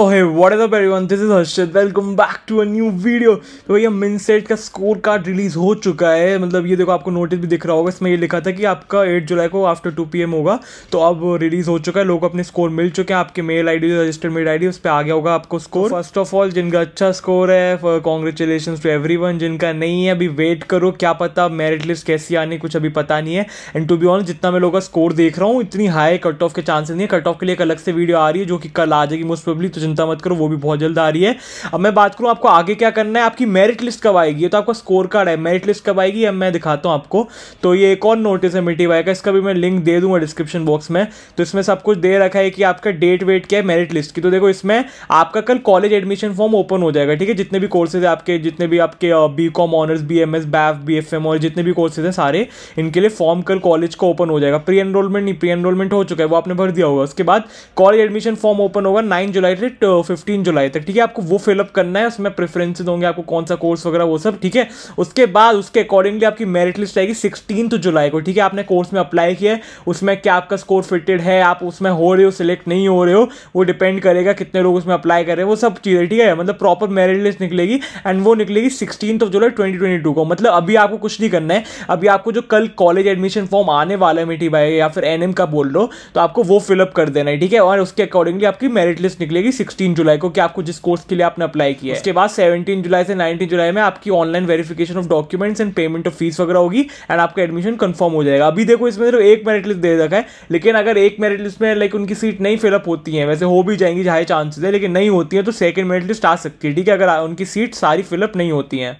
ओहे what is everyone this is Harshit welcome back to a new video तो भैया मिनसेट का स्कोर कार्ड रिलीज हो चुका है मतलब ये देखो आपको नोटिस भी दिख रहा होगा इसमें ये लिखा था कि आपका 8 जुलाई को आफ्टर 2 पीएम होगा तो अब रिलीज हो चुका है लोग अपने स्कोर मिल चुके हैं आपके mail ID registered mail ID उस पर आ गया होगा आपको स्कोर फर्स्ट ऑफ ऑल जिनका अच्छा स्कोर है कॉन्ग्रेचुलेशन टू एवरी जिनका नहीं है अभी वेट करो क्या पता मेरिट लिस्ट कैसी आनी कुछ अभी पता नहीं है एंड टू बी ऑन जितना मैं लोगों का स्कोर देख रहा हूँ इतनी हाई कट ऑफ के चांसेस नहीं है कट ऑफ के लिए एक अलग से वीडियो आ रही है जो कि कल आ जाएगी मोस्ट प्रोबली तो चिंता मत करो वो भी बहुत जल्द आ रही है अब मैं बात करूँ आपको आगे क्या करना है आपकी मेरिट लिस्ट कब आएगी तो आपका स्कोर कार्ड है मेरिट लिस्ट कब आएगी अब मैं दिखाता हूँ आपको तो ये एक और नोटिस है मिट्टी वाई का इसका भी मैं लिंक दे दूंगा डिस्क्रिप्शन बॉक्स में तो इसमें सब कुछ दे रखा है कि आपका डेट वेट क्या है मेरिट लिस्ट की तो देखो इसमें आपका कल कॉलेज एडमिशन फॉर्म ओपन हो जाएगा ठीक है जितने भी कोर्सेज है आपके जितने भी आपके B com honours B M S BAF B F M और जितने भी कोर्सेज हैं सारे इनके लिए फॉर्म कल कॉलेज का ओपन हो जाएगा प्री एनरोलमेंट नहीं प्री एनरोलमेंट हो चुका है वो आपने भर दिया होगा उसके बाद कॉलेज एडमिशन फॉर्म ओपन होगा नाइन जुलाई से डेट फिफ्टीन uh, जुलाई तक ठीक है आपको वो फिलअप करना है उसमें प्रेफरेंस होंगे आपको कौन सा कोर्स वगैरह वो सब ठीक है उसके बाद उसके अकॉर्डिंगली आपकी मेरिट लिस्ट आएगी सिक्सटीन जुलाई को ठीक है आपने कोर्स में अप्लाई किया है उसमें क्या आपका स्कोर फिटेड है आप उसमें हो रहे हो सिलेक्ट नहीं हो रहे हो वो डिपेंड करेगा कितने लोग उसमें अप्लाई कर रहे हैं वो सब चीज़ें ठीक है मतलब प्रॉपर मेरिट लिस्ट निकलेगी एंड वो निकलेगी sixteen of July twenty twenty two को मतलब अभी आपको कुछ नहीं करना है अभी आपको जो कल कॉलेज एडमिशन फॉर्म आने वाला है मिठी बाई या फिर एन का बोल लो तो आपको वो फिलअप कर देना है ठीक है और उसके अकॉर्डिंगली आपकी मेरिट लिस्ट निकलेगी सिक्सटीन जुलाई को कि आपको जिस कोर्स के लिए आपने अप्लाई किया है उसके बाद सेवनटीन जुलाई से नाइनटीन जुलाई में आपकी online verification of documents and payment of fees वगैरह होगी एंड आपका एडमिशन कन्फर्म हो जाएगा अभी देखो इसमें सिर्फ एक मेरिट लिस्ट दे रखा है लेकिन अगर एक मेरिट लिस्ट में लाइक उनकी सीट नहीं फिलअप होती है वैसे हो भी जाएंगी जहाँ चांसेस है लेकिन नहीं होती है तो सेकंड मेरिट लिस्ट आ सकती है ठीक है अगर उनकी सीट सारी फिलअप नहीं होती है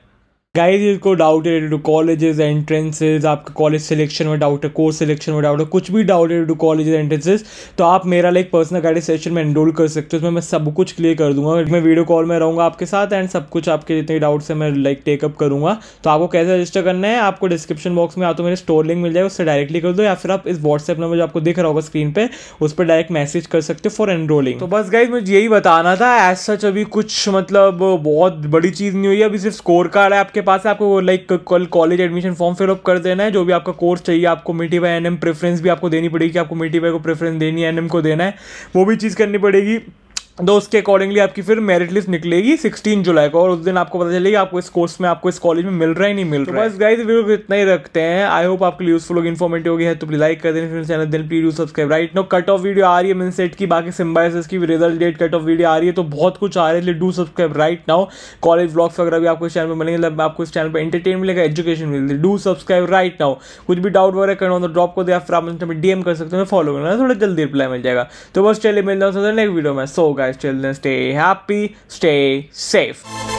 गाइज इसको doubt related to college entrances आपके कॉलेज सिलेक्शन में डाउट है कोर्स सिलेक्शन में डाउट है कुछ भी doubt related to college entrances तो आप मेरा लाइक पर्सनल गाइड सेशन में एनरोल कर सकते हो उसमें मैं सब कुछ क्लियर कर दूंगा मैं वीडियो कॉल में रहूँगा आपके साथ एंड सब कुछ आपके जितने डाउट्स है मैं लाइक टेकअप करूँगा तो आपको कैसे रजिस्टर करना है आपको डिस्क्रिप्शन बॉक्स में आ तो मेरे स्टोर लिंक मिल जाएगा उससे डायरेक्टली कर दो या फिर आप इस व्हाट्सएप नंबर जो आपको दिख रहा होगा स्क्रीन पर उस पर डायरेक्ट मैसेज कर सकते हो फॉर एनरोलिंग तो बस गाइज मुझे यही बताना था एज सच अभी कुछ मतलब बहुत बड़ी चीज़ नहीं हुई अभी सिर्फ स्कोर कार्ड है आपके पास है आपको लाइक कल कॉलेज एडमिशन फॉर्म फिलअप कर देना है जो भी आपका कोर्स चाहिए आपको मिट्टी बाई एन प्रेफरेंस भी आपको देनी पड़ेगी आपको मिट्टी बाई को प्रेफरेंस देनी है एन को देना है वो भी चीज़ करनी पड़ेगी तो उसके अकॉर्डिंगली आपकी फिर मेरिट लिस्ट निकलेगी 16 जुलाई को और उस दिन आपको पता चलेगा आपको इस कोर्स में आपको इस कॉलेज में मिल रहा है नहीं मिल तो रहा है बस गाइस वीडियो इतना ही रखते हैं आई होप आपके लिए यूजफुल होगी इन्फॉर्मेटिव होगी है तो प्लीज लाइक कर देने फिर चैनल दिन please subscribe right now cut off video आ रही है मिन सेट की बाकी सिम्बाइसिस की result date cut off video आ रही है तो बहुत कुछ आ रहा है do subscribe right now college blogs वगैरह भी आपको इस चैनल पर मिलेंगे मतलब आपको इस चैनल पर इंटरटेन मिलेगा एजुकेशन मिलेगी डू सब्सक्राइब राइट नाउ कुछ भी डाउट वगैरह करना हो तो ड्रॉप को दिया फिर आप डीएम कर सकते हो फॉलो करना थोड़ा जल्दी रिप्लाई मिल जाएगा तो बस चलिए मिल जाओ नेक्स्ट वीडियो में so guys guys. Till then, stay happy, stay safe.